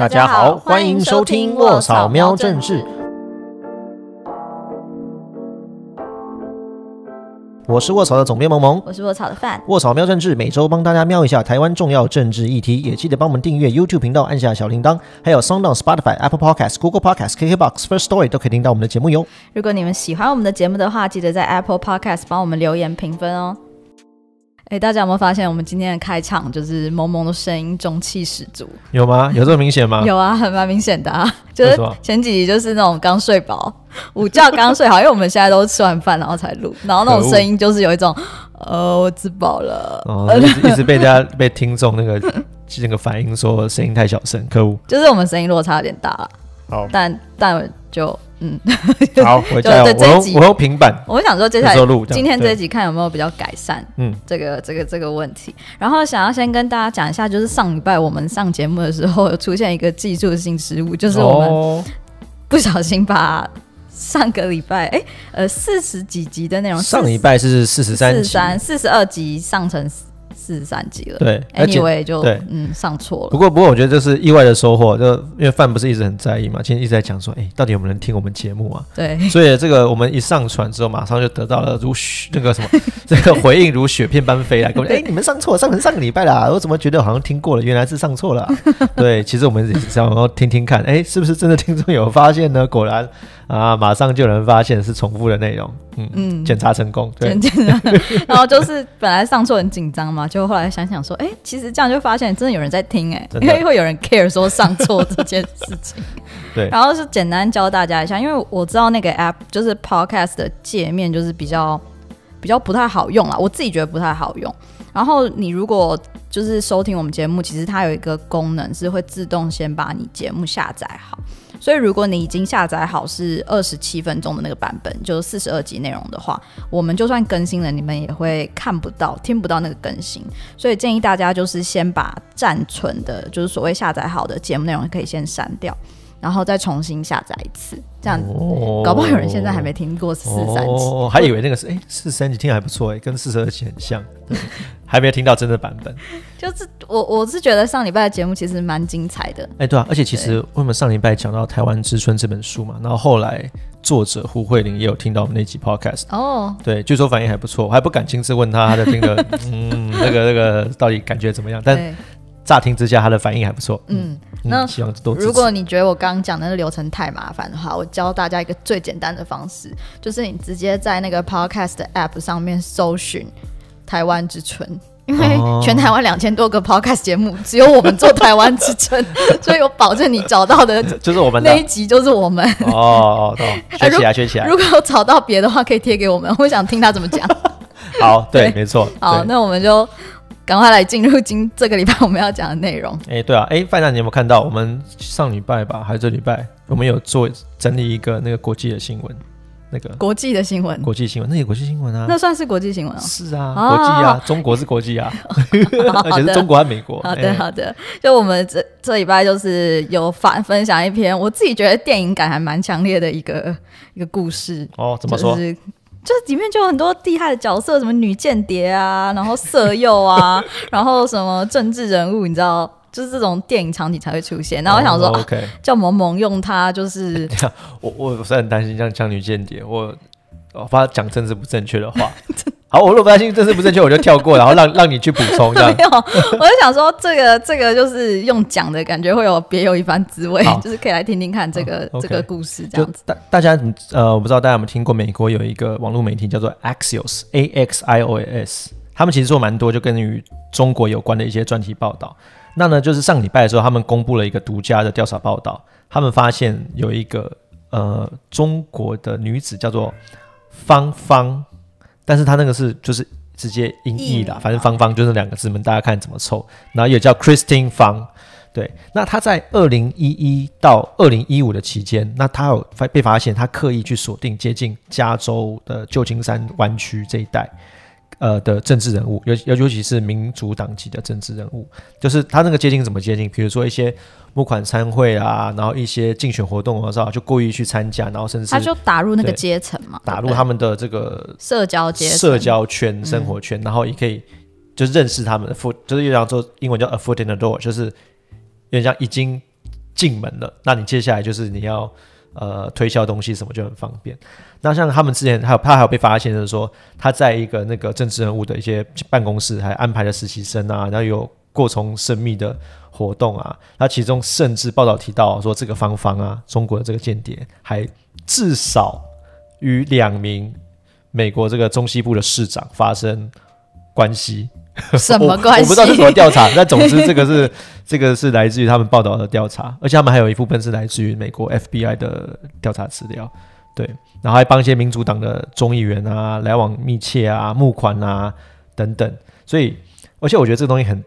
大家好，欢迎收听《卧草喵政治》。我是卧草的总编萌萌，我是卧草的范。卧草喵政治每周帮大家瞄一下台湾重要政治议题，也记得帮我们订阅 YouTube 频道，按下小铃铛。还有 s o u n d o u d Spotify、Apple Podcast、Google Podcast、KKBox、First Story 都可以听到我们的节目哟。如果你们喜欢我们的节目的话，记得在 Apple Podcast 帮我们留言评分哦。哎，大家有没有发现，我们今天的开场就是萌萌的声音，中气十足。有吗？有这么明显吗？有啊，很蛮明显的啊。就是前几集就是那种刚睡饱、午觉刚睡好，因为我们现在都吃完饭然后才录，然后那种声音就是有一种呃，我吃饱了。一直被大家、被听众那个 那个反应说声音太小声，可恶！就是我们声音落差有点大好，但但就嗯，好，我就我用平板，我想说接下来今天这一集看有没有比较改善，嗯，这个这个这个问题，然后想要先跟大家讲一下，就是上礼拜我们上节目的时候出现一个技术性失误，就是我们不小心把上个礼拜哎呃四十几集的内容，上礼拜是四十三、四三、四十二集上成。四十三集了，对，而且就对，嗯，上错了。不过，不过，我觉得这是意外的收获，就因为范不是一直很在意嘛，今天一直在讲说，哎，到底有没有人听我们节目啊？对，所以这个我们一上传之后，马上就得到了如那个什么，这个回应如雪片般飞来，各 位，哎，你们上错上成上个礼拜啦，我怎么觉得好像听过了？原来是上错了。对，其实我们也是想听听看，哎，是不是真的听众有发现呢？果然啊，马上就能发现是重复的内容，嗯嗯，检查成功，对，简的。然后就是本来上错很紧张嘛。啊，就后来想想说，哎，其实这样就发现真的有人在听哎，因为会有人 care 说上错这件事情。对，然后是简单教大家一下，因为我知道那个 app 就是 podcast 的界面就是比较比较不太好用啊，我自己觉得不太好用。然后你如果就是收听我们节目，其实它有一个功能是会自动先把你节目下载好。所以，如果你已经下载好是二十七分钟的那个版本，就是四十二集内容的话，我们就算更新了，你们也会看不到、听不到那个更新。所以建议大家就是先把暂存的，就是所谓下载好的节目内容，可以先删掉。然后再重新下载一次，这样，子、搞不好有人现在还没听过四三集，还以为那个是哎四三集听还不错哎，跟四十二集很像，还没有听到真的版本。就是我我是觉得上礼拜的节目其实蛮精彩的。哎，对啊，而且其实我们上礼拜讲到《台湾之春》这本书嘛，然后后来作者胡慧玲也有听到我们那集 Podcast 哦，对，据说反应还不错，我还不敢亲自问他他的 那个嗯那个那个到底感觉怎么样，但。乍听之下，他的反应还不错。嗯，那如果你觉得我刚讲的流程太麻烦的话，我教大家一个最简单的方式，就是你直接在那个 Podcast App 上面搜寻“台湾之春”，因为全台湾两千多个 Podcast 节目，只有我们做“台湾之春”，所以我保证你找到的，就是我们那一集，就是我们哦。哦哦，学起来，学起来。如果有找到别的话，可以贴给我们，我想听他怎么讲。好，对，没错。好，那我们就。赶快来进入今这个礼拜我们要讲的内容。哎，对啊，哎，范达，你有没有看到我们上礼拜吧，还是这礼拜，我们有做整理一个那个国际的新闻，那个国际的新闻，国际新闻，那有国际新闻啊，那算是国际新闻啊，是啊，国际啊，中国是国际啊，而且中国、美国，好的，好的，就我们这这礼拜就是有发分享一篇，我自己觉得电影感还蛮强烈的一个一个故事哦，怎么说？就是里面就有很多厉害的角色，什么女间谍啊，然后色诱啊，然后什么政治人物，你知道，就是这种电影场景才会出现。那我想说，叫萌萌用它，就是 我我我虽然担心像像女间谍，我。我怕讲政治不正确的话，好，我如果担心政治不正确，我就跳过，然后让让你去补充。这样，没有，我就想说，这个这个就是用讲的感觉会有别有一番滋味，就是可以来听听看这个这个故事这样子。大大家呃，我不知道大家有没有听过，美国有一个网络媒体叫做 Axios，A X I O S，他们其实做蛮多就跟与中国有关的一些专题报道。那呢，就是上礼拜的时候，他们公布了一个独家的调查报道，他们发现有一个呃中国的女子叫做。方方，但是他那个是就是直接音译的，反正方方就是两个字嘛，大家看怎么凑。然后也叫 Christine 方，对。那他在二零一一到二零一五的期间，那他有被发现，他刻意去锁定接近加州的旧金山湾区这一带。呃的政治人物，尤尤尤其是民主党籍的政治人物，就是他那个接近怎么接近？比如说一些募款参会啊，然后一些竞选活动的时候，就故意去参加，然后甚至他就打入那个阶层嘛，打入他们的这个社交阶社交圈、生活圈，然后也可以就认识他们。附就是又想做英文叫 a foot in the door，就是有点像已经进门了。那你接下来就是你要。呃，推销东西什么就很方便。那像他们之前，还有他还有被发现是说，他在一个那个政治人物的一些办公室还安排了实习生啊，然后有过从神秘的活动啊。那其中甚至报道提到说，这个芳芳啊，中国的这个间谍，还至少与两名美国这个中西部的市长发生关系。什么关系？我不知道是什么调查。那总之，这个是 这个是来自于他们报道的调查，而且他们还有一部分是来自于美国 FBI 的调查资料，对。然后还帮一些民主党的众议员啊来往密切啊募款啊等等。所以，而且我觉得这个东西很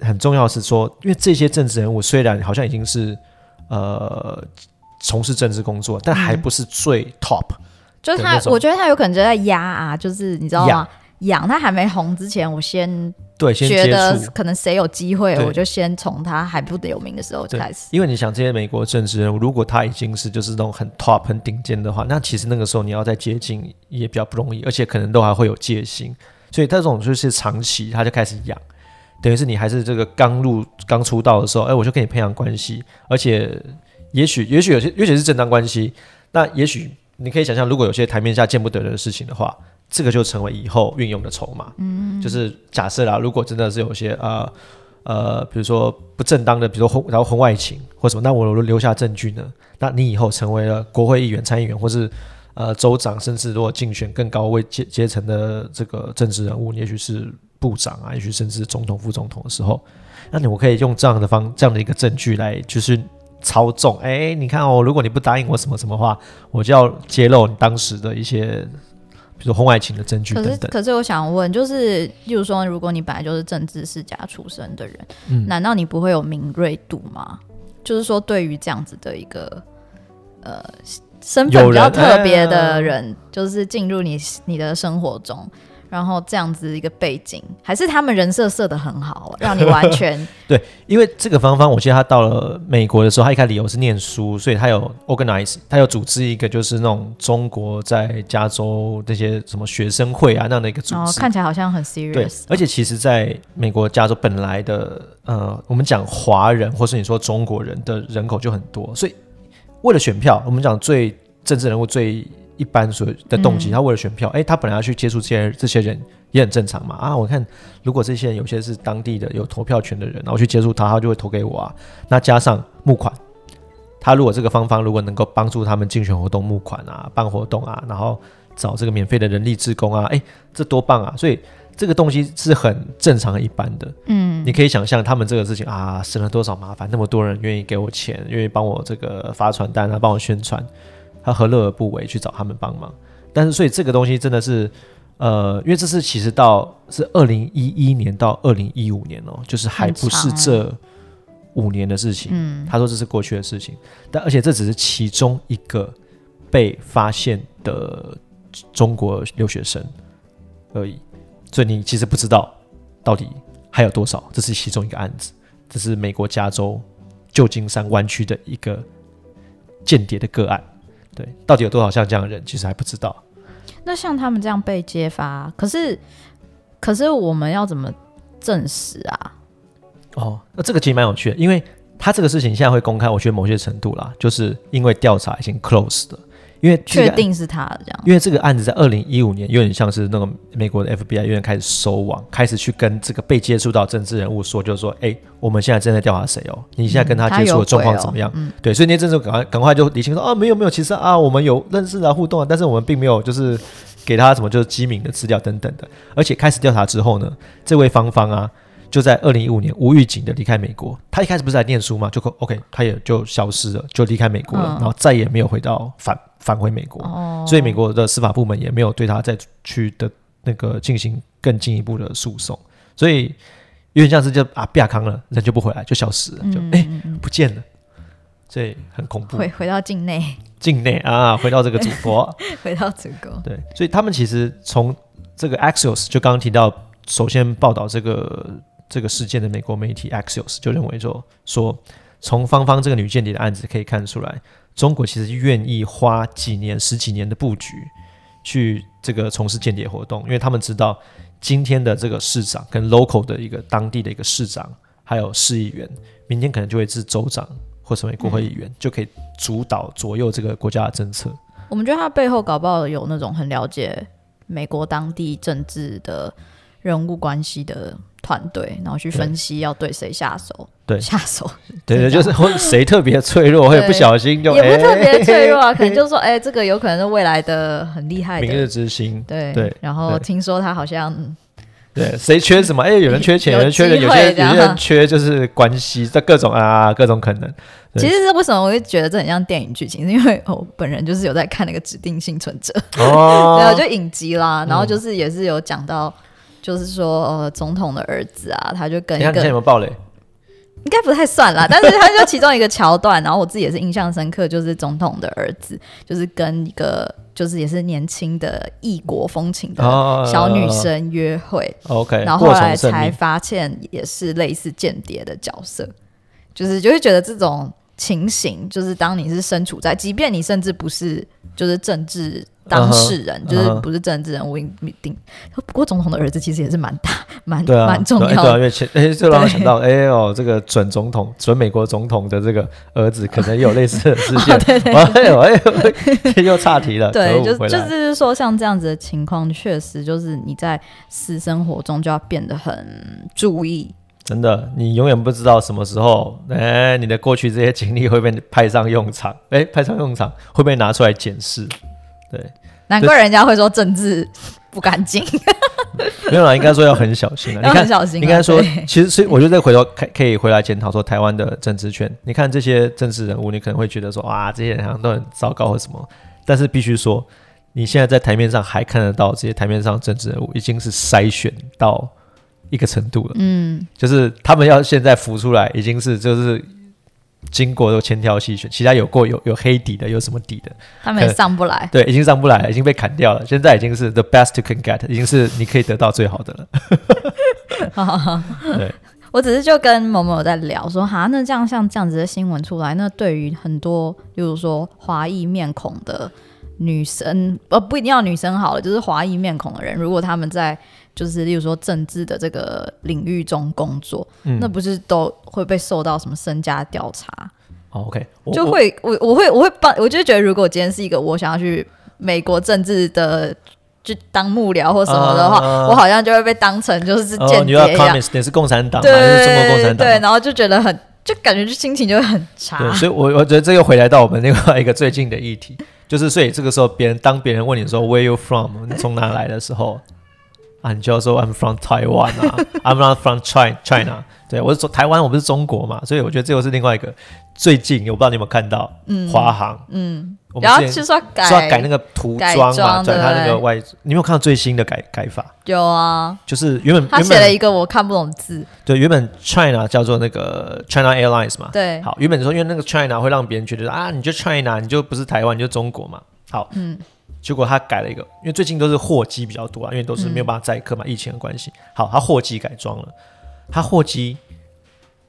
很重要，是说，因为这些政治人物虽然好像已经是呃从事政治工作，但还不是最 top。就是他，我觉得他有可能就在压啊，就是你知道吗？养他还没红之前，我先对先觉得可能谁有机会，我就先从他还不得有名的时候就开始。因为你想这些美国政治人物，如果他已经是就是那种很 top 很顶尖的话，那其实那个时候你要再接近也比较不容易，而且可能都还会有戒心。所以他这种就是长期他就开始养，等于是你还是这个刚入刚出道的时候，哎，我就跟你培养关系，而且也许也许有些也许是正当关系，那也许你可以想象，如果有些台面下见不得人的事情的话。这个就成为以后运用的筹码，嗯，就是假设啦，如果真的是有些呃呃，比如说不正当的，比如说婚然后婚外情或什么，那我留下证据呢？那你以后成为了国会议员、参议员，或是呃州长，甚至如果竞选更高位阶阶层的这个政治人物，你也许是部长啊，也许甚至总统、副总统的时候，那你我可以用这样的方这样的一个证据来就是操纵，哎，你看哦，如果你不答应我什么什么话，我就要揭露你当时的一些。是婚外情的证据等等。可是，可是我想问，就是，例如说，如果你本来就是政治世家出身的人，难道你不会有敏锐度吗？就是说，对于这样子的一个呃身份比较特别的人，就是进入你你的生活中。然后这样子一个背景，还是他们人设设的很好，让你完全 对。因为这个芳芳，我记得他到了美国的时候，他一开始理由是念书，所以他有 organize，他有组织一个就是那种中国在加州那些什么学生会啊那样的一个组织，看起来好像很 serious。而且其实在美国加州本来的呃，我们讲华人或是你说中国人的人口就很多，所以为了选票，我们讲最政治人物最。一般所有的动机，他为了选票，哎，他本来要去接触这些这些人也很正常嘛啊，我看如果这些人有些是当地的有投票权的人，然后去接触他，他就会投给我啊。那加上募款，他如果这个方方如果能够帮助他们竞选活动募款啊，办活动啊，然后找这个免费的人力志工啊，哎，这多棒啊！所以这个东西是很正常一般的，嗯，你可以想象他们这个事情啊，省了多少麻烦，那么多人愿意给我钱，愿意帮我这个发传单啊，帮我宣传。他何乐而不为？去找他们帮忙，但是，所以这个东西真的是，呃，因为这是其实到是二零一一年到二零一五年哦，就是还不是这五年的事情。嗯，他说这是过去的事情，但而且这只是其中一个被发现的中国留学生而已。所以你其实不知道到底还有多少，这是其中一个案子，这是美国加州旧金山湾区的一个间谍的个案。对，到底有多少像这样的人，其实还不知道。那像他们这样被揭发，可是，可是我们要怎么证实啊？哦，那这个其实蛮有趣的，因为他这个事情现在会公开，我觉得某些程度啦，就是因为调查已经 close 了。因为确定是他这样，因为这个案子在二零一五年，有点像是那个美国的 FBI 有点开始收网，开始去跟这个被接触到政治人物说，就是说，哎，我们现在正在调查谁哦，你现在跟他接触的状况怎么样？对，所以那阵子赶快赶快就理清说啊，没有没有，其实啊，我们有认识啊互动啊，但是我们并没有就是给他什么就是机敏的资料等等的，而且开始调查之后呢，这位芳芳啊。就在二零一五年无预警的离开美国，他一开始不是在念书嘛，就 OK，他也就消失了，就离开美国了，然后再也没有回到返返回美国，所以美国的司法部门也没有对他再去的那个进行更进一步的诉讼，所以有点像是就啊，不亚康了，人就不回来，就消失了，就哎不见了，所以很恐怖。回回到境内，境内啊，回到这个祖国，回到祖国。对，所以他们其实从这个 Axios 就刚刚提到，首先报道这个。这个事件的美国媒体 Axios 就认为，说，说从芳芳这个女间谍的案子可以看出来，中国其实愿意花几年、十几年的布局，去这个从事间谍活动，因为他们知道今天的这个市长跟 local 的一个当地的一个市长，还有市议员，明天可能就会是州长或成为国会议员，就可以主导左右这个国家的政策。我们觉得他背后搞不好有那种很了解美国当地政治的人物关系的。团队，然后去分析要对谁下手，对下手，对对，就是谁特别脆弱，会不小心就也不特别脆弱啊，可能就说，哎，这个有可能是未来的很厉害明日之星，对对，然后听说他好像，对谁缺什么，哎，有人缺钱，有人缺人，有些有些缺就是关系，这各种啊，各种可能。其实是为什么我会觉得这很像电影剧情，是因为我本人就是有在看那个指定幸存者，对，就影集啦，然后就是也是有讲到。就是说，呃，总统的儿子啊，他就跟一个，现有没有暴雷？应该不太算啦，但是他就其中一个桥段，然后我自己也是印象深刻，就是总统的儿子，就是跟一个就是也是年轻的异国风情的小女生约会，OK，然后后来才发现也是类似间谍的角色，就是就会觉得这种情形，就是当你是身处在，即便你甚至不是就是政治。当事人就是不是政治人，我一定。不过总统的儿子其实也是蛮大、蛮蛮重要的，因为前哎，就让我想到哎哦，这个准总统、准美国总统的这个儿子，可能也有类似的事情。对对对，哎呦哎呦，又岔题了。对，就就是说，像这样子的情况，确实就是你在私生活中就要变得很注意。真的，你永远不知道什么时候，哎，你的过去这些经历会被派上用场。哎，派上用场，会被拿出来检视？对，难怪人家会说政治不干净，没有啦，应该说要很小心啊。你看，应该说，其实，所以我觉得回头可可以回来检讨说，台湾的政治圈，你看这些政治人物，你可能会觉得说，哇，这些人好像都很糟糕或什么，但是必须说，你现在在台面上还看得到这些台面上政治人物，已经是筛选到一个程度了，嗯，就是他们要现在浮出来，已经是就是。经过都千挑细选，其他有过有有黑底的，有什么底的，他们上不来。对，已经上不来了，已经被砍掉了。现在已经是 the best you can get，已经是你可以得到最好的了。对，我只是就跟某某在聊说，哈，那这样像这样子的新闻出来，那对于很多，例如说华裔面孔的女生，呃，不一定要女生好了，就是华裔面孔的人，如果他们在。就是，例如说政治的这个领域中工作，那不是都会被受到什么身家调查？OK，就会我我会我会帮，我就觉得如果今天是一个我想要去美国政治的，就当幕僚或什么的话，我好像就会被当成就是间谍一样。你是共产党，是中国共产党，对，然后就觉得很，就感觉就心情就会很差。所以，我我觉得这又回来到我们另外一个最近的议题，就是，所以这个时候别人当别人问你说 Where you from？你从哪来的时候。啊，你就要说 I'm from Taiwan 啊，I'm not from China。对，我是说台湾，我不是中国嘛，所以我觉得这又是另外一个。最近我不知道你有没有看到，嗯，华航，嗯，然后就是说改那个涂装嘛，转它那个外，你有没有看到最新的改改法？有啊，就是原本他写了一个我看不懂字，对，原本 China 叫做那个 China Airlines 嘛，对，好，原本说因为那个 China 会让别人觉得啊，你就 China，你就不是台湾，你就中国嘛，好，嗯。结果他改了一个，因为最近都是货机比较多啊，因为都是没有办法载客嘛，疫情的关系。好，他货机改装了，他货机，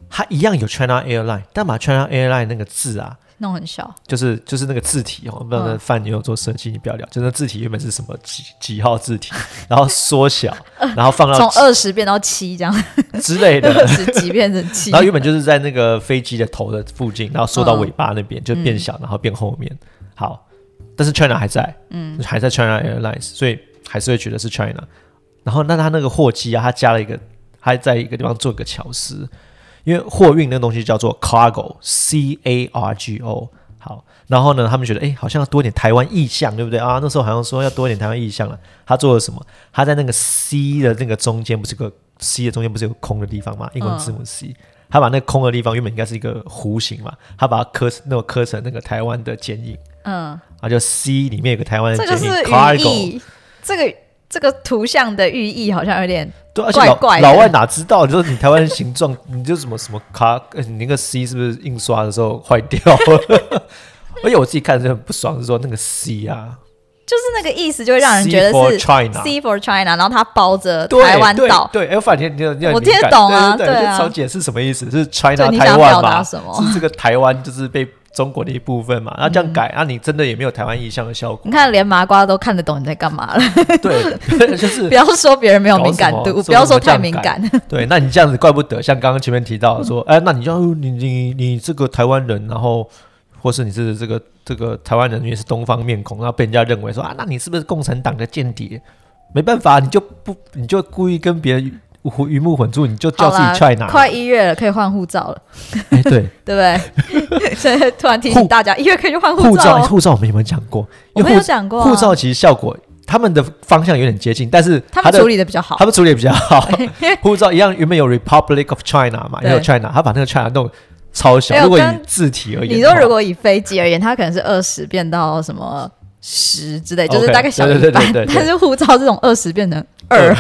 他一样有 China Airline，但把 China Airline 那个字啊弄很小，就是就是那个字体哦，不知道范你有做设计，你不要聊，就是字体原本是什么几几号字体，然后缩小，然后放到从二十变到七这样之类的，十几变成七，然后原本就是在那个飞机的头的附近，然后缩到尾巴那边就变小，然后变后面好。但是 China 还在，嗯，还在 China Airlines，所以还是会觉得是 China。然后，那他那个货机啊，他加了一个，他在一个地方做一个桥式，因为货运那个东西叫做 Cargo，C A R G O。好，然后呢，他们觉得哎，好像要多一点台湾意向，对不对啊？那时候好像说要多一点台湾意向了。他做了什么？他在那个 C 的那个中间不是个 C 的中间不是有空的地方吗？英文字母 C，他把那个空的地方原本应该是一个弧形嘛，他把它刻那么刻成那个台湾的剪影，嗯。他就 c 里面有个台湾这就是寓意这个这个图像的寓意好像有点怪怪老外哪知道你说你台湾形状 你就什么什么卡你那个 c 是不是印刷的时候坏掉了 而且我自己看就很不爽是说那个 c 啊就是那个意思就会让人觉得是 c for china 然后它包着台湾岛对 f 反天你你我听得懂啊对超姐是什么意思是 china 台湾表达什么是这个台湾就是被中国的一部分嘛，那这样改，那你真的也没有台湾意向的效果。你看，连麻瓜都看得懂你在干嘛了。对，就是 不要说别人没有敏感度，不要说太敏感。对，那你这样子怪不得，像刚刚前面提到说，哎，那你就你你你这个台湾人，然后或是你是这个这个台湾人也是东方面孔，然后被人家认为说啊，那你是不是共产党的间谍？没办法，你就不你就故意跟别人。混鱼目混珠，你就叫自己 China，快一月了，可以换护照了。哎，对，对不对？所以突然提醒大家，一月可以去换护照。护照，护照我们有没有讲过？我没有讲过。护照其实效果，他们的方向有点接近，但是他们处理的比较好，他们处理比较好。护照一样，原本有 Republic of China 嘛，也有 China，他把那个 China 弄超小，如果以字体而言，你说如果以飞机而言，它可能是二十变到什么十之类，就是大概小一半。但是护照这种二十变成二。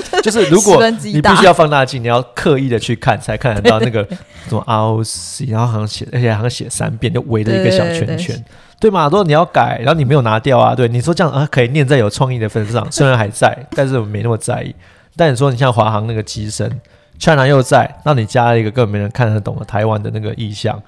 就是如果你必须要放大镜，你要刻意的去看才看得到那个 什么 ROC，然后好像写，而且好像写三遍，就围了一个小圈圈，对吗？如果你要改，然后你没有拿掉啊，对你说这样啊可以念在有创意的份上，虽然还在，但是我没那么在意。但你说你像华航那个机身，China 又在，那你加了一个根本没人看得懂的台湾的那个意象。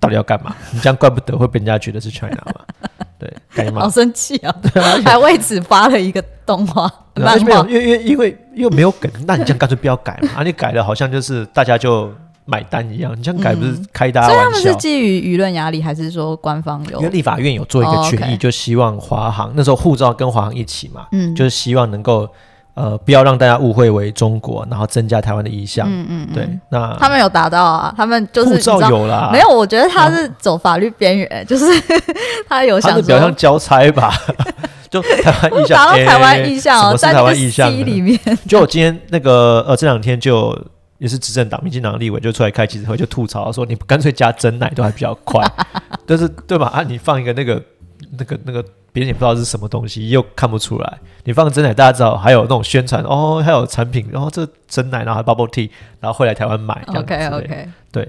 到底要干嘛？你这样怪不得会被人家觉得是 China 嘛？对，改吗？好生气啊！对，还为此发了一个动画，因为因为因为又没有改，那你这样干脆不要改嘛？而且改了好像就是大家就买单一样，你这样改不是开大家？所以他们是基于舆论压力，还是说官方有？因为立法院有做一个决议，就希望华航那时候护照跟华航一起嘛，嗯，就是希望能够。呃，不要让大家误会为中国，然后增加台湾的意向。嗯嗯，对，那他们有达到啊，他们就是护照有啦，没有，我觉得他是走法律边缘，就是 他有想说，他比较像交差吧，就台湾意向达到台湾意向哦，在台湾意向里面，就今天那个呃这两天就也是执政党民进党立委就出来开记者会就吐槽说，你干脆加真奶都还比较快，但 是对吧啊，你放一个那个那个那个。别人也不知道是什么东西，又看不出来。你放真奶，大家知道还有那种宣传哦，还有产品，然后这真奶，然后还 Bubble Tea，然后会来台湾买。OK OK，对，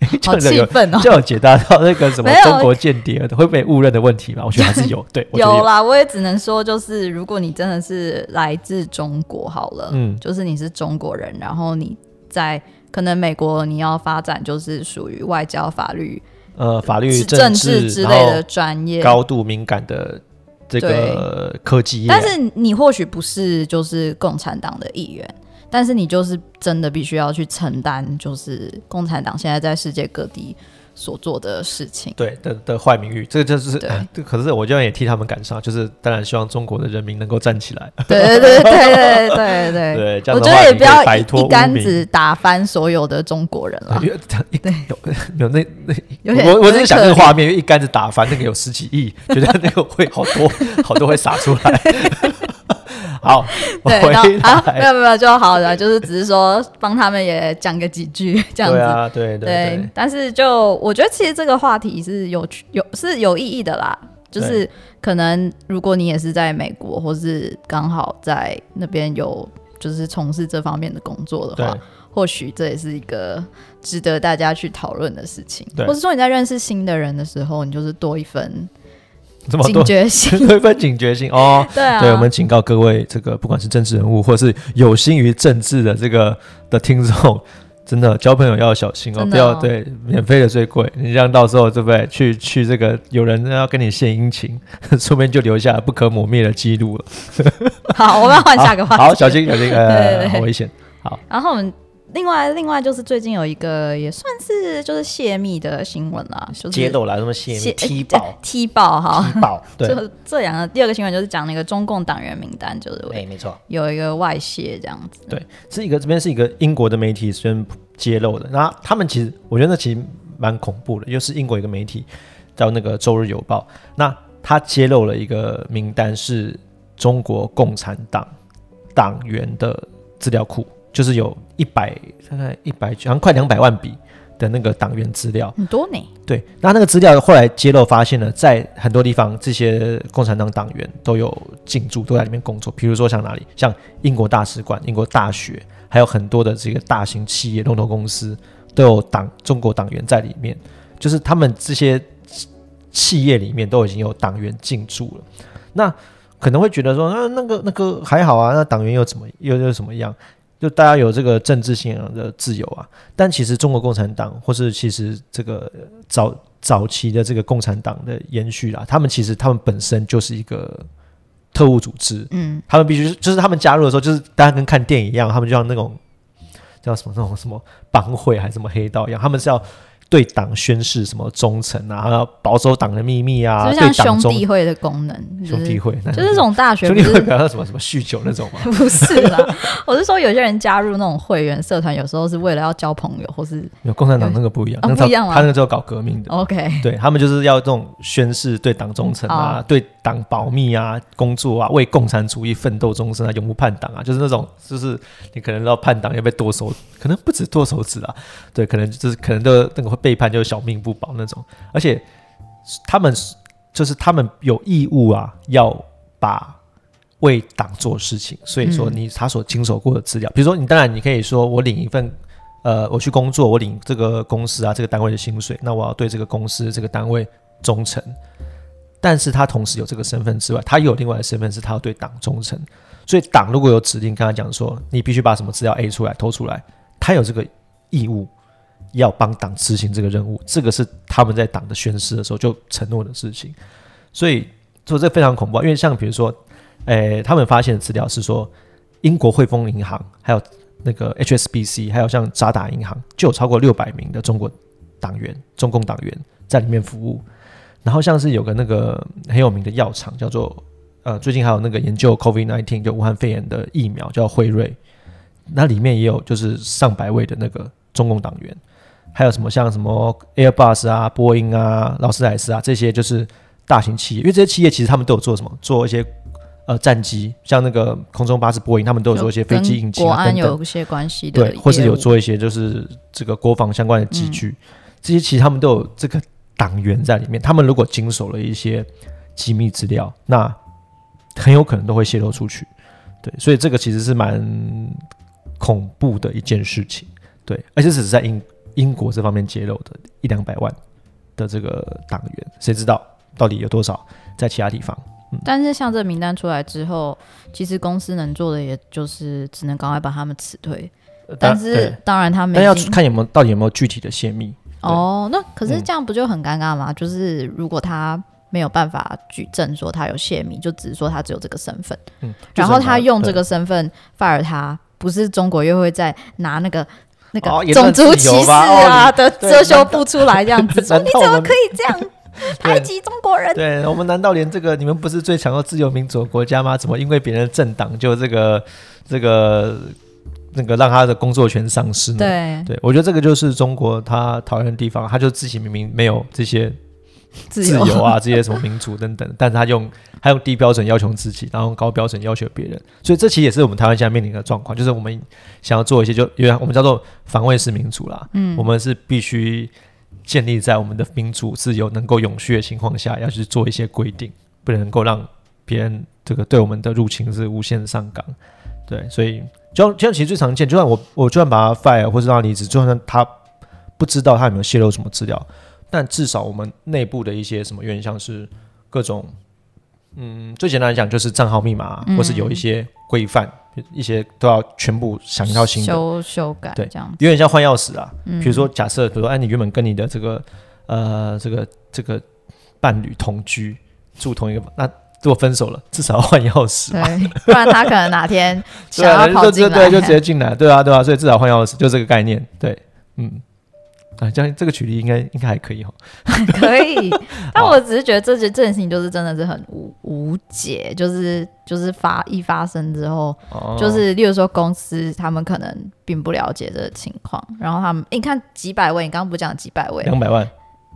好气愤哦，就要解答到那个什么中国间谍会被误认的问题嘛？我觉得还是有，对，有啦。我也只能说，就是如果你真的是来自中国好了，嗯，就是你是中国人，然后你在可能美国你要发展，就是属于外交法律。呃，法律、政治之类的专业，高度敏感的这个科技。但是你或许不是就是共产党的一员，但是你就是真的必须要去承担，就是共产党现在在世界各地。所做的事情，对的的坏名誉，这个就是对。可是我居然也替他们感伤，就是当然希望中国的人民能够站起来。对对对对对对对，我觉得也不要一杆子打翻所有的中国人了。有 有那那，我我只是想个画面，一杆子打翻那个有十几亿，觉得那个会好多 好多会洒出来。好，对，然后啊，没有没有就好，的，就是只是说帮他们也讲个几句这样子，对对对。但是就我觉得，其实这个话题是有有是有意义的啦。就是可能如果你也是在美国，或是刚好在那边有就是从事这方面的工作的话，或许这也是一个值得大家去讨论的事情。或者说你在认识新的人的时候，你就是多一份这么多，多一份警觉性 哦。对，对我们警告各位，这个不管是政治人物，或是有心于政治的这个的听众，真的交朋友要小心哦，不要对免费的最贵，你像到时候对不对？去去这个有人要跟你献殷勤，不 定就留下不可磨灭的记录了。好，我们要换下个话题。好，小心小心，呃，很危险。好，然后我们。另外，另外就是最近有一个也算是就是泄密的新闻啦，就是揭露了什么泄踢爆踢爆哈，踢爆，对，这两个第二个新闻就是讲那个中共党员名单，就是哎，没错，有一个外泄这样子。对，是一个这边是一个英国的媒体宣揭露的，那他们其实我觉得那其实蛮恐怖的，就是英国一个媒体叫那个《周日邮报》，那他揭露了一个名单是中国共产党党员的资料库。就是有一百，大概一百，好像快两百万笔的那个党员资料，很多呢。对，那那个资料后来揭露，发现了在很多地方，这些共产党党员都有进驻，都在里面工作。比如说像哪里，像英国大使馆、英国大学，还有很多的这个大型企业、龙头公司都有党中国党员在里面。就是他们这些企业里面都已经有党员进驻了。那可能会觉得说，那那个那个还好啊，那党员又怎么又又怎么样？就大家有这个政治信仰的自由啊，但其实中国共产党，或是其实这个早早期的这个共产党的延续啦，他们其实他们本身就是一个特务组织，嗯，他们必须就是他们加入的时候，就是大家跟看电影一样，他们就像那种叫什么那种什么帮会还是什么黑道一样，他们是要。对党宣誓，什么忠诚啊，保守党的秘密啊，就像兄弟会的功能，兄弟会就是这种大学，兄弟会不要什么什么酗酒那种吗？不是啦，我是说有些人加入那种会员社团，有时候是为了要交朋友，或是共产党那个不一样，不一样他那个就搞革命的，OK，对他们就是要这种宣誓，对党忠诚啊，对。党保密啊，工作啊，为共产主义奋斗终身啊，永不叛党啊，就是那种，就是你可能要叛党，要被剁手，可能不止剁手指啊，对，可能就是可能都那个会背叛，就是小命不保那种。而且他们就是他们有义务啊，要把为党做事情。所以说，你他所经手过的资料，比如说你，当然你可以说我领一份，呃，我去工作，我领这个公司啊，这个单位的薪水，那我要对这个公司、这个单位忠诚。但是他同时有这个身份之外，他有另外的身份，是他要对党忠诚。所以党如果有指令，刚他讲说你必须把什么资料 A 出来偷出来，他有这个义务要帮党执行这个任务。这个是他们在党的宣誓的时候就承诺的事情。所以说这非常恐怖，因为像比如说，诶，他们发现的资料是说，英国汇丰银行还有那个 HSBC，还有像渣打银行，就有超过六百名的中国党员、中共党员在里面服务。然后像是有个那个很有名的药厂叫做呃，最近还有那个研究 COVID-19 就武汉肺炎的疫苗叫辉瑞，那里面也有就是上百位的那个中共党员，还有什么像什么 Airbus 啊、波音啊、劳斯莱斯啊这些就是大型企业，因为这些企业其实他们都有做什么，做一些呃战机，像那个空中巴士、波音，他们都有做一些飞机引擎啊等等，国安有一些关系的，对，或是有做一些就是这个国防相关的机具，这些其实他们都有这个。党员在里面，他们如果经手了一些机密资料，那很有可能都会泄露出去。对，所以这个其实是蛮恐怖的一件事情。对，而且只是在英英国这方面揭露的一两百万的这个党员，谁知道到底有多少在其他地方？嗯，但是像这名单出来之后，其实公司能做的也就是只能赶快把他们辞退。但是当然，他们，但要看有没有到底有没有具体的泄密。哦，那可是这样不就很尴尬吗？就是如果他没有办法举证说他有泄密，就只是说他只有这个身份，然后他用这个身份，反而他不是中国又会在拿那个那个种族歧视啊的遮羞布出来这样子？你怎么可以这样 排挤中国人？对我们难道连这个你们不是最强的自由民主的国家吗？怎么因为别人的政党就这个这个？那个让他的工作权丧失，对对，我觉得这个就是中国他讨厌的地方，他就自己明明没有这些自由啊，这些什么民主等等，但是他用他用低标准要求自己，然后高标准要求别人，所以这其实也是我们台湾现在面临的状况，就是我们想要做一些就因为我们叫做防卫式民主啦，嗯，我们是必须建立在我们的民主自由能够永续的情况下，要去做一些规定，不能够让别人这个对我们的入侵是无限上岗。对，所以就像就像其实最常见，就算我我就算把他 fire 或者让他离职，就算他不知道他有没有泄露什么资料，但至少我们内部的一些什么，因像是各种，嗯，最简单来讲就是账号密码，或是有一些规范，一些都要全部想套新的修修改，对，这样有点像换钥匙啊。比如说，假设比如说，哎，你原本跟你的这个呃这个这个伴侣同居住同一个那。如果分手了，至少换钥匙对，不然他可能哪天 想要跑进来，对，就直接进来，对啊，对啊，所以至少换钥匙就这个概念，对，嗯，啊，这样这个举例应该应该还可以哈，可以。但我只是觉得这这件事情就是真的是很无无解，就是就是发一发生之后，就是例如说公司他们可能并不了解这个情况，然后他们你看几百位，你刚刚不讲几百位两百万？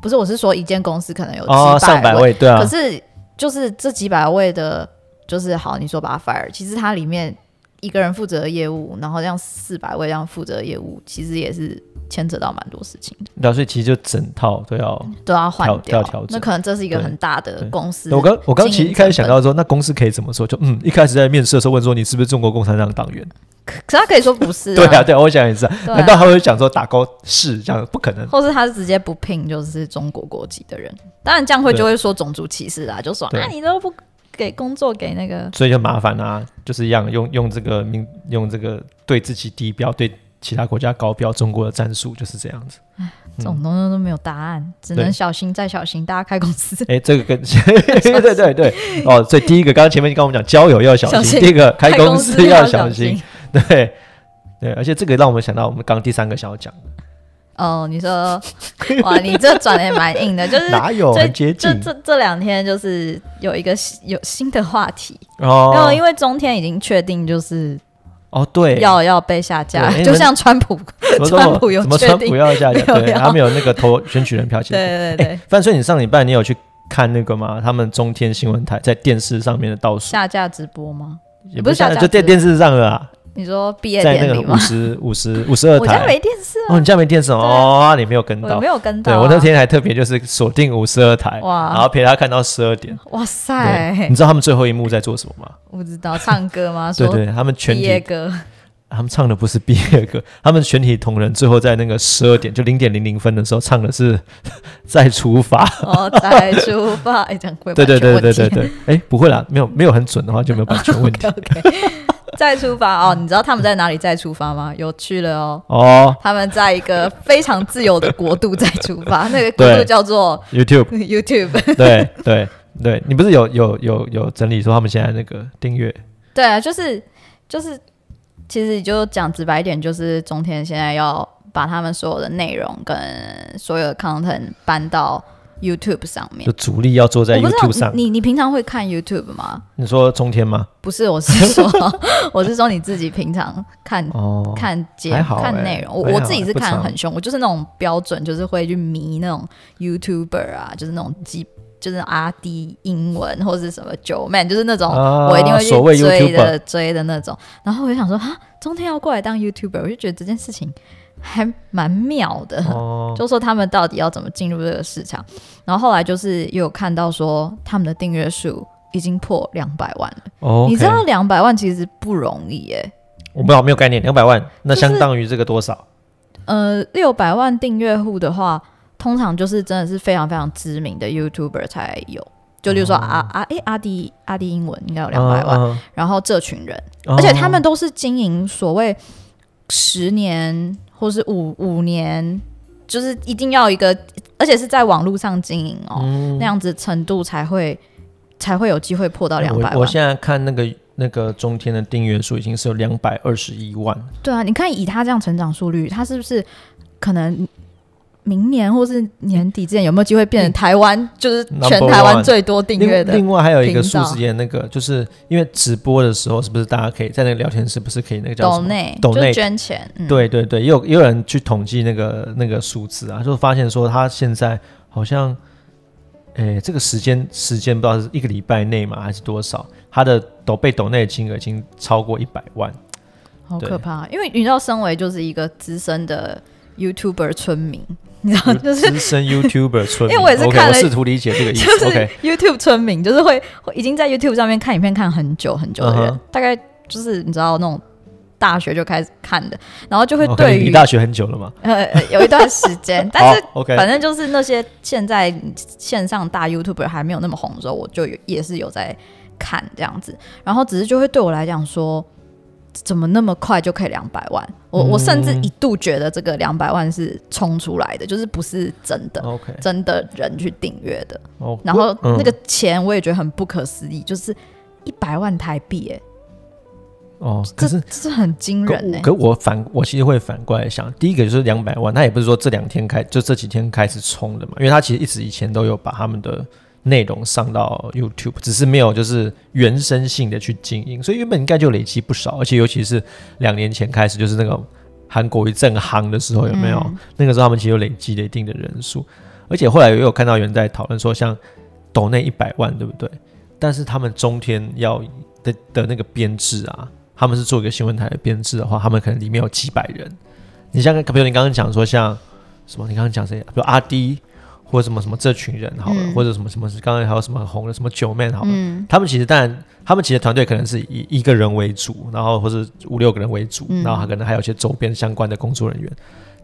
不是，我是说一间公司可能有几上百位，对啊，可是。就是这几百位的，就是好，你说 fire，其实它里面一个人负责业务，然后这样四百位这样负责业务，其实也是牵扯到蛮多事情。那所以其实就整套都要都要换掉，调整。那可能这是一个很大的公司。我刚我刚其实一开始想到说，那公司可以怎么说？就嗯，一开始在面试的时候问说，你是不是中国共产党党员？可他可以说不是，对啊，对我想也是。难道他会讲说打勾是这样？不可能。或是他是直接不聘，就是中国国籍的人？当然这样会就会说种族歧视啊，就说啊，你都不给工作给那个。所以就麻烦啊，就是一样用用这个名，用这个对自己低标，对其他国家高标，中国的战术就是这样子。这种东西都没有答案，只能小心再小心。大家开公司，哎，这个跟 对对对哦，所以第一个，刚刚前面跟我们讲交友要小心，第一个开公司要小心。对，对，而且这个让我们想到我们刚第三个想要讲的。哦，你说，哇，你这转的也蛮硬的，就是哪有很这这这两天就是有一个有新的话题哦，因为中天已经确定就是哦对，要要被下架，就像川普，川普有什川普要下架，对，他们有那个投选举人票前。对对对。范顺，你上礼拜你有去看那个吗？他们中天新闻台在电视上面的倒数。下架直播吗？也不是下架，就在电视上了啊。你说毕业典礼吗？在那个五十五十五十二 台，我家没电视哦，你家没电视哦，你没有跟到，没有跟到。对我那天还特别就是锁定五十二台，哇，然后陪他看到十二点。哇塞，你知道他们最后一幕在做什么吗？我不知道，唱歌吗？对 对，他们毕业歌，他们唱的不是毕业歌，他们全体同仁最后在那个十二点就零点零零分的时候唱的是《再出发》。哦，再出发，这样会对对对对对对，哎，不会啦，没有没有很准的话就没有版权问题。再出发哦！你知道他们在哪里再出发吗？有趣了哦哦，他们在一个非常自由的国度再出发，那个国度叫做 YouTube。YouTube，对对对，你不是有有有有整理说他们现在那个订阅？对啊，就是就是，其实就讲直白一点，就是中天现在要把他们所有的内容跟所有的 content 搬到。YouTube 上面就主力要坐在 YouTube 上，你你平常会看 YouTube 吗？你说中天吗？不是，我是说，我是说你自己平常看看节看内容，我我自己是看很凶，我就是那种标准，就是会去迷那种 YouTuber 啊，就是那种基就是阿 D 英文或是什么九 man，就是那种我一定会去追的追的那种。然后我就想说，啊，中天要过来当 YouTuber，我就觉得这件事情。还蛮妙的，就说他们到底要怎么进入这个市场。然后后来就是又有看到说他们的订阅数已经破两百万了。哦，你知道两百万其实不容易耶。我不知道没有概念，两百万那相当于这个多少？呃，六百万订阅户的话，通常就是真的是非常非常知名的 YouTuber 才有。就例如说阿阿哎阿迪阿迪英文应该有两百万，然后这群人，而且他们都是经营所谓十年。或是五五年，就是一定要一个，而且是在网络上经营哦，那样子程度才会才会有机会破到两百。我现在看那个那个中天的订阅数已经是有两百二十一万。对啊，你看以他这样成长速率，他是不是可能？明年或是年底之前有没有机会变成台湾就是全台湾最多订阅的？另外还有一个数字，也那个就是因为直播的时候，是不是大家可以在那个聊天室，不是可以那个叫抖内抖内捐钱？对对对，也有也有人去统计那个那个数字啊，就发现说他现在好像诶这个时间时间不知道是一个礼拜内嘛还是多少，他的抖被抖内的金额已经超过一百万，好可怕！因为你知道，身为就是一个资深的 YouTuber 村民。你知道，就是资深 YouTube 村民，因为我也是看了，试图理解这个意思。YouTube 村民就是会已经在 YouTube 上面看影片看很久很久的人，大概就是你知道那种大学就开始看的，然后就会对于你大学很久了吗？呃，有一段时间，但是 OK，反正就是那些现在线上大 YouTuber 还没有那么红的时候，我就也是有在看这样子，然后只是就会对我来讲说。怎么那么快就可以两百万？我我甚至一度觉得这个两百万是冲出来的，就是不是真的，真的人去订阅的。然后那个钱我也觉得很不可思议，就是一百万台币，哎，哦，这这是很惊人。可我反我其实会反过来想，第一个就是两百万，那也不是说这两天开，就这几天开始冲的嘛，因为他其实一直以前都有把他们的。内容上到 YouTube，只是没有就是原生性的去经营，所以原本应该就累积不少，而且尤其是两年前开始，就是那个韩国一正行的时候，有没有？那个时候他们其实有累积了一定的人数，而且后来也有看到有人在讨论说，像抖那一百万，对不对？但是他们中天要的的那个编制啊，他们是做一个新闻台的编制的话，他们可能里面有几百人。你像，比如你刚刚讲说像什么，你刚刚讲谁，比如阿迪。或者什么什么这群人好了，或者什么什么是刚才还有什么红的什么九 man 好了，他们其实当然，他们其实团队可能是以一个人为主，然后或者五六个人为主，然后可能还有一些周边相关的工作人员，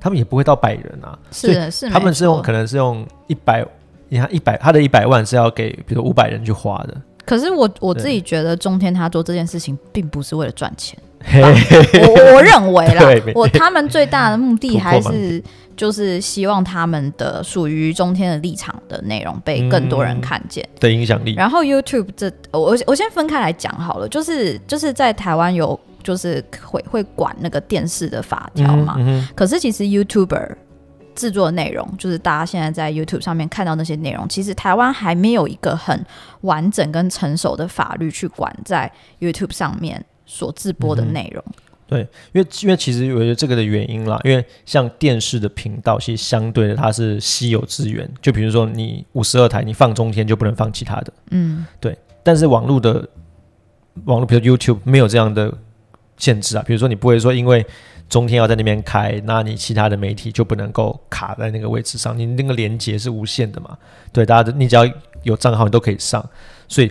他们也不会到百人啊，的，是他们是用可能是用一百，你看一百他的一百万是要给比如五百人去花的，可是我我自己觉得中天他做这件事情并不是为了赚钱。我我认为，啦，我他们最大的目的 还是就是希望他们的属于中天的立场的内容被更多人看见的影响力。然后 YouTube 这我我先分开来讲好了，就是就是在台湾有就是会会管那个电视的法条嘛。可是其实 YouTuber 制作内容，就是大家现在在 YouTube 上面看到那些内容，其实台湾还没有一个很完整跟成熟的法律去管在 YouTube 上面。所自播的内容，对，因为因为其实我觉得这个的原因啦，因为像电视的频道其实相对的它是稀有资源，就比如说你五十二台，你放中天就不能放其他的，嗯，对。但是网络的网络，比如 YouTube 没有这样的限制啊，比如说你不会说因为中天要在那边开，那你其他的媒体就不能够卡在那个位置上，你那个连接是无限的嘛？对，大家的你只要有账号，你都可以上，所以。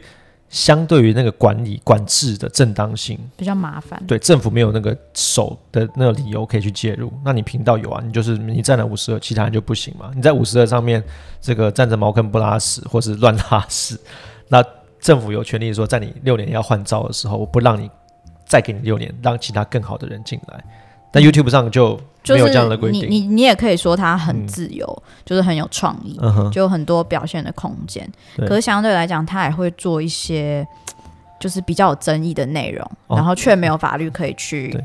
相对于那个管理管制的正当性比较麻烦，对政府没有那个手的那个理由可以去介入。那你频道有啊，你就是你占了五十二，其他人就不行嘛？你在五十二上面这个占着茅坑不拉屎，或是乱拉屎，那政府有权利说，在你六年要换招的时候，我不让你再给你六年，让其他更好的人进来。那 YouTube 上就没有这样的规定，你你也可以说它很自由，就是很有创意，就很多表现的空间。可是相对来讲，它也会做一些就是比较有争议的内容，然后却没有法律可以去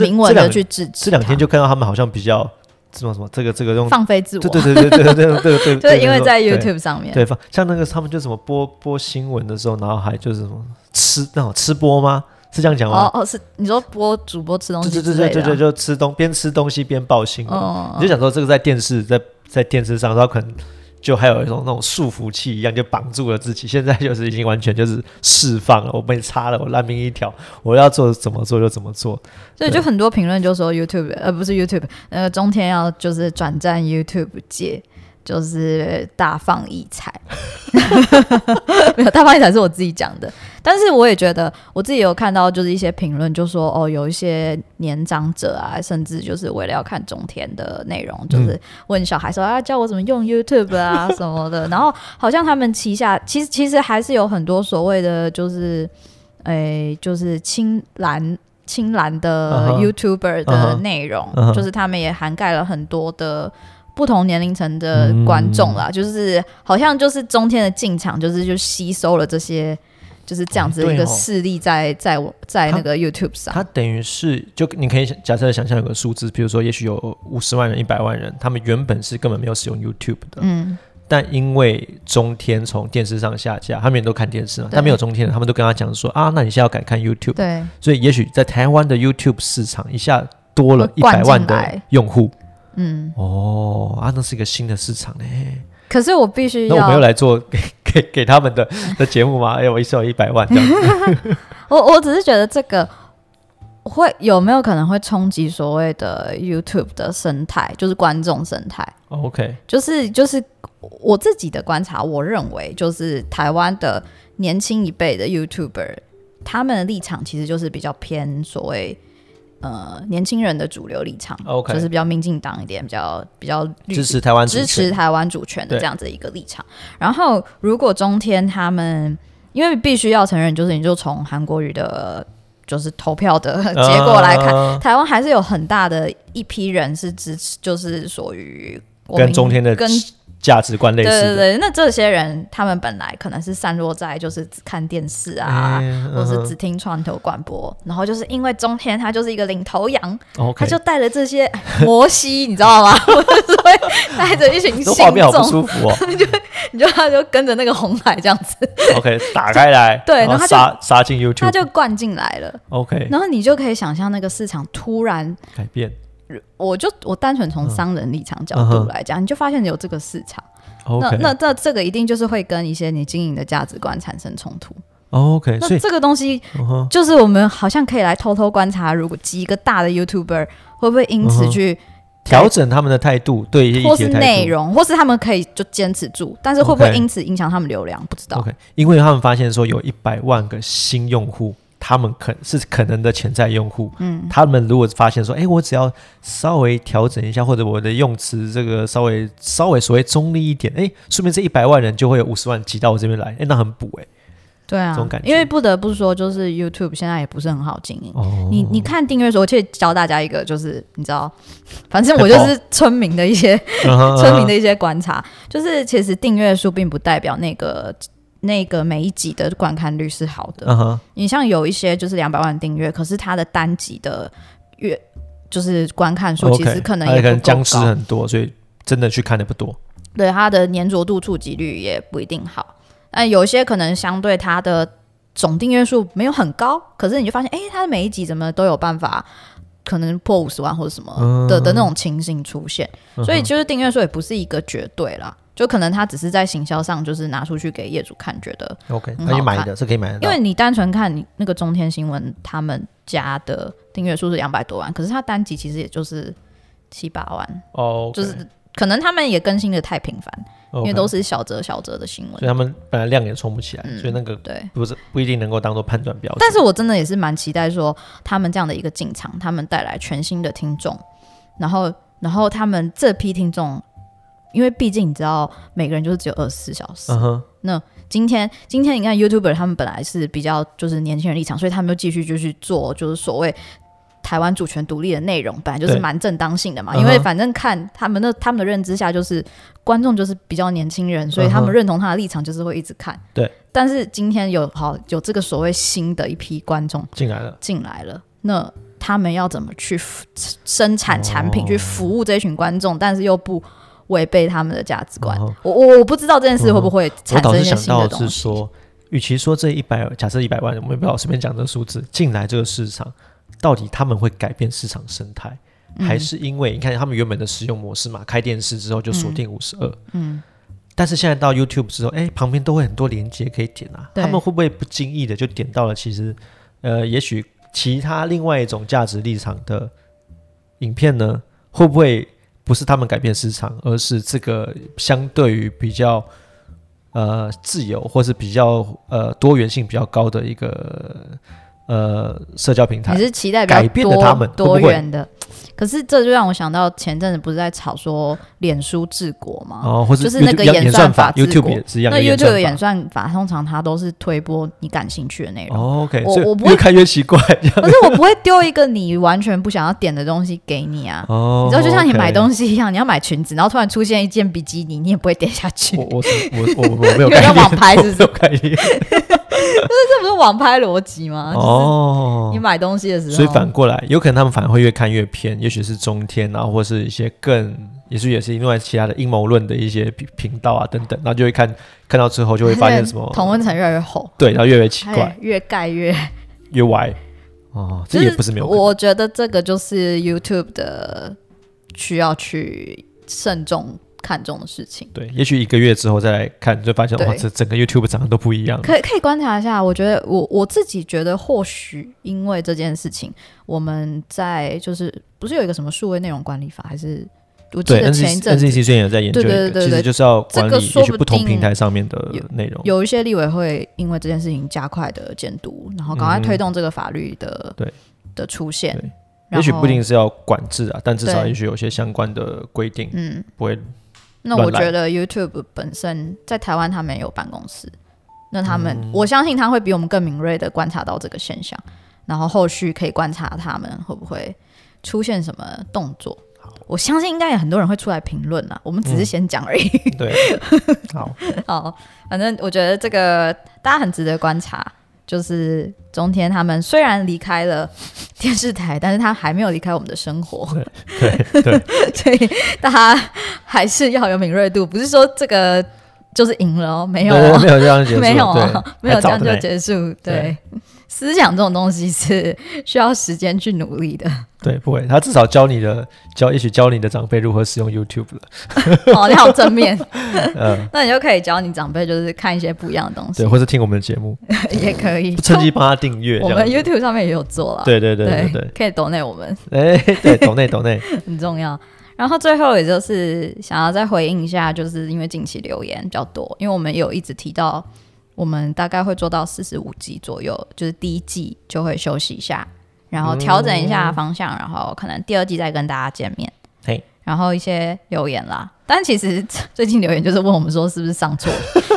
明文的去制止。这两天就看到他们好像比较什么什么，这个这个用放飞自我，对对对对对对对，因为，在 YouTube 上面，对，像那个他们就什么播播新闻的时候，然后还就是什么吃那种吃播吗？是这样讲吗？哦哦，是你说播主播吃东西，对对对就就吃东边吃东西边报哦、你就想说这个在电视在在电视上，然后可能就还有一种那种束缚器一样，就绑住了自己。现在就是已经完全就是释放了，我被插了，我烂命一条，我要做怎么做就怎么做。所以就很多评论就说 YouTube 呃不是 YouTube 呃中天要就是转战 YouTube 界。就是大放异彩，没有大放异彩是我自己讲的，但是我也觉得我自己有看到，就是一些评论就说哦，有一些年长者啊，甚至就是为了要看种田的内容，就是问小孩说啊，教我怎么用 YouTube 啊什么的。然后好像他们旗下其实其实还是有很多所谓的就是哎，就是青蓝青蓝的 YouTuber 的内容，就是他们也涵盖了很多的。不同年龄层的观众啦，就是好像就是中天的进场，就是就吸收了这些，就是这样子的一个势力在在在那个 YouTube 上。它等于是就你可以假设想象有个数字，比如说也许有五十万人、一百万人，他们原本是根本没有使用 YouTube 的，嗯，但因为中天从电视上下架，他们也都看电视嘛，但没有中天，他们都跟他讲说啊，那你现在要改看 YouTube，对，所以也许在台湾的 YouTube 市场一下多了一百万的用户。嗯哦啊，那是一个新的市场呢。可是我必须要，那我没有来做 给给给他们的的节目吗？哎，我一收有一百万这样。我我只是觉得这个会有没有可能会冲击所谓的 YouTube 的生态，就是观众生态。OK，就是就是我自己的观察，我认为就是台湾的年轻一辈的 YouTuber，他们的立场其实就是比较偏所谓。呃，年轻人的主流立场，就是比较民进党一点，比较比较支持台湾支持台湾主权的这样子一个立场。然后，如果中天他们，因为必须要承认，就是你就从韩国语的，就是投票的 结果来看，台湾还是有很大的一批人是支持，就是属于跟中天的跟。价值观类似。对对对，那这些人他们本来可能是散落在就是只看电视啊，或是只听串流广播，然后就是因为中天他就是一个领头羊，他就带了这些摩西，你知道吗？所 会带着一群信众，好不舒服哦。就 你就他就跟着那个红海这样子。OK，打开来。对，然后杀杀进 YouTube，他就灌进来了。OK，然后你就可以想象那个市场突然改变。我就我单纯从商人立场角度来讲，你就发现有这个市场，那那那这个一定就是会跟一些你经营的价值观产生冲突。OK，那这个东西就是我们好像可以来偷偷观察，如果几个大的 YouTuber 会不会因此去调整他们的态度，对，或是内容，或是他们可以就坚持住，但是会不会因此影响他们流量？不知道，OK，因为他们发现说有一百万个新用户。他们可是可能的潜在用户，嗯，他们如果发现说，哎，我只要稍微调整一下，或者我的用词这个稍微稍微所谓中立一点，哎，说明这一百万人就会有五十万挤到我这边来，哎，那很补哎，对啊，这种感觉，因为不得不说，就是 YouTube 现在也不是很好经营。你你看订阅数，我其实教大家一个，就是你知道，反正我就是 村民的一些村民的一些观察，就是其实订阅数并不代表那个。那个每一集的观看率是好的，你像有一些就是两百万订阅，可是它的单集的月就是观看数其实可能也跟僵尸很多，所以真的去看的不多。对它的粘着度、触及率也不一定好。那有一些可能相对它的总订阅数没有很高，可是你就发现，哎，它的每一集怎么都有办法可能破五十万或者什么的的那种情形出现，所以其实订阅数也不是一个绝对了。就可能他只是在行销上，就是拿出去给业主看，觉得 OK，可以买的是可以买的。因为你单纯看你那个中天新闻，他们家的订阅数是两百多万，可是他单集其实也就是七八万哦，就是可能他们也更新的太频繁，因为都是小折小折的新闻，所以他们本来量也冲不起来，所以那个对不是不一定能够当做判断标准。但是我真的也是蛮期待说他们这样的一个进场，他们带来全新的听众，然后然后他们这批听众。因为毕竟你知道，每个人就是只有二十四小时。那今天，今天你看 YouTuber 他们本来是比较就是年轻人立场，所以他们就继续就去做就是所谓台湾主权独立的内容，本来就是蛮正当性的嘛。因为反正看他们的他们的认知下，就是观众就是比较年轻人，所以他们认同他的立场，就是会一直看。对。但是今天有好有这个所谓新的一批观众进来了，进来了。那他们要怎么去生产产品，去服务这群观众，但是又不。违背他们的价值观，我我我不知道这件事会不会产生一些新的东西。我倒是想到是说，与其说这一百假设一百万，我们不要随便讲这个数字进来这个市场，到底他们会改变市场生态，还是因为你看他们原本的使用模式嘛？开电视之后就锁定五十二，嗯，但是现在到 YouTube 之后，哎，旁边都会很多连接可以点啊，他们会不会不经意的就点到了？其实，呃，也许其他另外一种价值立场的影片呢，会不会？不是他们改变市场，而是这个相对于比较呃自由，或是比较呃多元性比较高的一个。呃，社交平台你是期待改变的他们多元的，可是这就让我想到前阵子不是在吵说脸书治国吗？哦，就是那个演算法，YouTube YouTube 的演算法，通常它都是推播你感兴趣的内容。OK，我我越看越奇怪，可是我不会丢一个你完全不想要点的东西给你啊。哦，你知道就像你买东西一样，你要买裙子，然后突然出现一件比基尼，你也不会点下去。我我我我 我没有概念，子有概念。不 这不是网拍逻辑吗？哦，你买东西的时候，所以反过来，有可能他们反而会越看越偏，也许是中天啊，或是一些更，也许也是另外其他的阴谋论的一些频道啊等等，然后就会看看到之后就会发现什么，同温层越来越厚，对，然后越来越奇怪，越盖越越歪，哦，这也不是没有。我觉得这个就是 YouTube 的需要去慎重。看中的事情，对，也许一个月之后再来看，就发现哇，这整个 YouTube 长得都不一样。可以可以观察一下，我觉得我我自己觉得，或许因为这件事情，我们在就是不是有一个什么数位内容管理法？还是我记得前一阵 NCC 最近也在研究，对对对实就是要管理说不不同平台上面的内容，有一些立委会因为这件事情加快的监督，然后赶快推动这个法律的对的出现。也许不一定是要管制啊，但至少也许有些相关的规定，嗯，不会。那我觉得 YouTube 本身在台湾，他们有办公室。那他们，我相信他会比我们更敏锐的观察到这个现象，然后后续可以观察他们会不会出现什么动作。我相信应该也很多人会出来评论啊，我们只是先讲而已。对，好，好，反正我觉得这个大家很值得观察。就是中天他们虽然离开了 电视台，但是他还没有离开我们的生活。对对对，大家还是要有敏锐度，不是说这个就是赢了哦，没有没有这样结束，没有没有这样就结束，对。思想这种东西是需要时间去努力的。对，不会，他至少教你的教也许教你的长辈如何使用 YouTube 了。哦，你好正面。嗯，那你就可以教你长辈，就是看一些不一样的东西。对，或者听我们的节目也可以。趁机帮他订阅。我们 YouTube 上面也有做了。对对对对对，可以懂内我们。哎，对懂内懂内很重要。然后最后也就是想要再回应一下，就是因为近期留言比较多，因为我们有一直提到。我们大概会做到四十五集左右，就是第一季就会休息一下，然后调整一下方向，然后可能第二季再跟大家见面。然后一些留言啦，但其实最近留言就是问我们说是不是上错。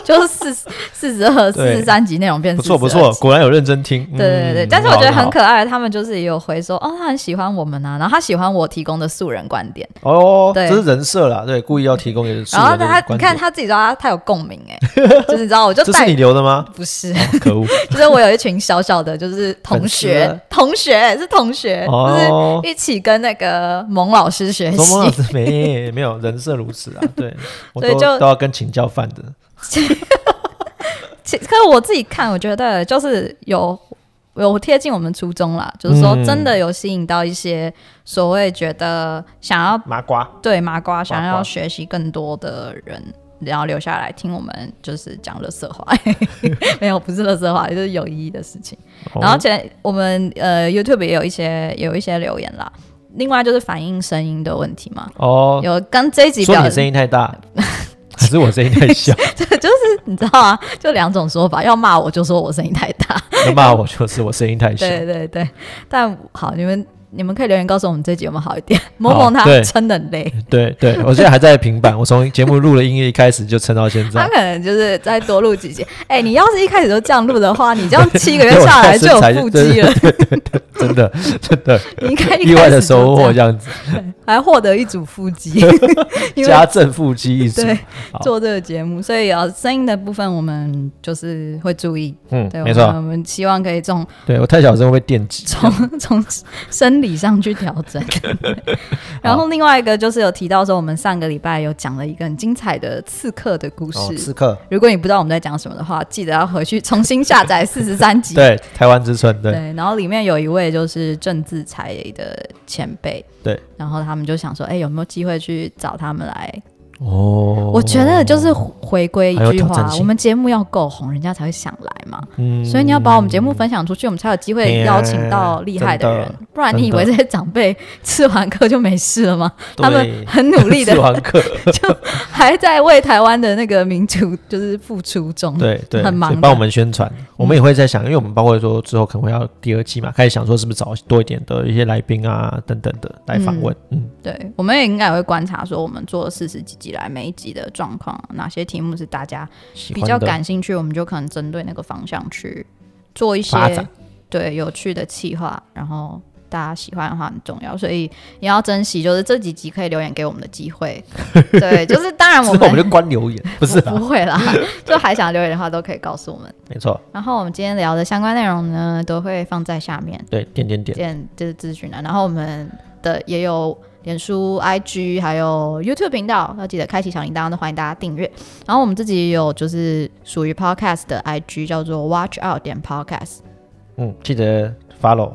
就是四 四十二、四十三集内容变，不错不错，果然有认真听。对对对，但是我觉得很可爱，他们就是也有回说，哦，他很喜欢我们啊，然后他喜欢我提供的素人观点。哦，对，这是人设啦，对，故意要提供一个。然后他，你看他自己说他他有共鸣，哎，就是知道我就带你留的吗？不是，可恶，就是我有一群小小的就是同学，同学是同学，就是一起跟那个蒙老师学习。蒙老师没没有人设如此啊，对，對就都要跟请教犯的。其 可是我自己看，我觉得就是有有贴近我们初衷啦，就是说真的有吸引到一些所谓觉得想要麻瓜对麻瓜想要学习更多的人，然后留下来听我们就是讲乐色话，没有不是乐色话，就是有意义的事情。然后前我们呃 YouTube 也有一些有一些留言啦，另外就是反映声音的问题嘛，哦，有跟这一集说你声音太大。只是我声音太小，这 就是你知道啊，就两种说法，要骂我就说我声音太大，要骂我就是我声音太小，对对对，但好你们。你们可以留言告诉我们这集有没有好一点？萌 萌他，撑的累。对对，我现在还在平板。我从节目录了音乐一开始就撑到现在。他可能就是再多录几集。哎，你要是一开始都这样录的话，你这样七个月下来就有腹肌了。真的真的。你该意外的收获这样子，还获得一组腹肌，家政腹肌一组。对，做这个节目，所以啊，声音的部分我们就是会注意。嗯，对，没错。我们希望可以这对我太小声会电击。从从理。以上去调整，然后另外一个就是有提到说，我们上个礼拜有讲了一个很精彩的刺客的故事。刺客，如果你不知道我们在讲什么的话，记得要回去重新下载 四十三集。对，台湾之春。对，然后里面有一位就是政治才的前辈。对，然后他们就想说，哎，有没有机会去找他们来？哦，我觉得就是回归一句话，我们节目要够红，人家才会想来嘛。嗯，所以你要把我们节目分享出去，我们才有机会邀请到厉害的人。不然你以为这些长辈吃完课就没事了吗？他们很努力的 吃完课，就还在为台湾的那个民族就是付出中。对对，很忙帮我们宣传。我们也会在想，因为我们包括说之后可能会要第二季嘛，开始想说是不是找多一点的一些来宾啊等等的来访问。嗯，对，我们也应该会观察说我们做了四十几集。来每一集的状况，哪些题目是大家比较感兴趣，我们就可能针对那个方向去做一些对有趣的企划。然后大家喜欢的话很重要，所以也要珍惜，就是这几集可以留言给我们的机会。对，就是当然，我们我们就关留言，不是不会啦，就还想留言的话都可以告诉我们，没错。然后我们今天聊的相关内容呢，都会放在下面，对点点点，就是资讯了，然后我们的也有。脸书、IG 还有 YouTube 频道，要记得开启小铃铛，都欢迎大家订阅。然后我们自己有就是属于 Podcast 的 IG 叫做 Watchout 点 Podcast，嗯，记得 Follow。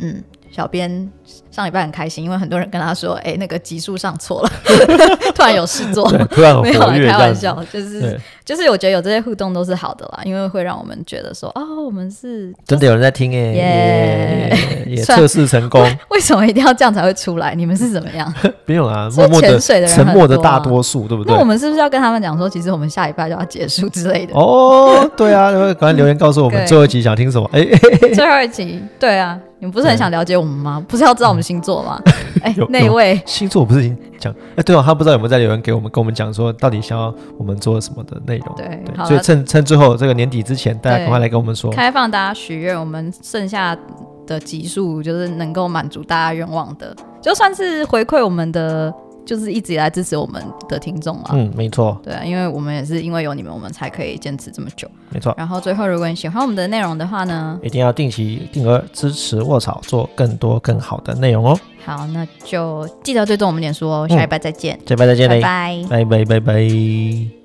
嗯，小编上礼拜很开心，因为很多人跟他说，哎，那个集数上错了。突然有事做，突然没有跃。开玩笑，就是就是，我觉得有这些互动都是好的啦，因为会让我们觉得说，哦，我们是真的有人在听耶，也 测试成功。为什么一定要这样才会出来？你们是怎么样？没有啊，默的沉默的大多数，对不对？那我们是不是要跟他们讲说，其实我们下一拜就要结束之类的？哦，对啊，因为可以留言告诉我们最后一集想听什么？哎，最后一集，对啊，你们不是很想了解我们吗？不是要知道我们星座吗？哎，那位星座不是已经讲哎，对啊，他不知道有没有在留言给我们，跟我们讲说到底想要我们做什么的内容。对，所以趁趁最后这个年底之前，大家快来跟我们说，开放大家许愿，我们剩下的集数就是能够满足大家愿望的，就算是回馈我们的。就是一直以来支持我们的听众啊，嗯，没错，对啊，因为我们也是因为有你们，我们才可以坚持这么久，没错。然后最后，如果你喜欢我们的内容的话呢，一定要定期定额支持卧草，做更多更好的内容哦。好，那就记得追踪我们脸书哦。下一拜再见，下一拜再见，拜拜，拜拜拜拜。